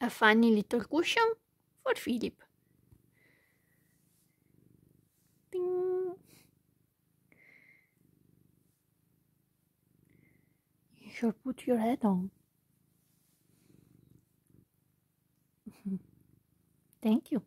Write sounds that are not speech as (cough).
a funny little cushion for Philip. Ding. You should put your head on. (laughs) Thank you.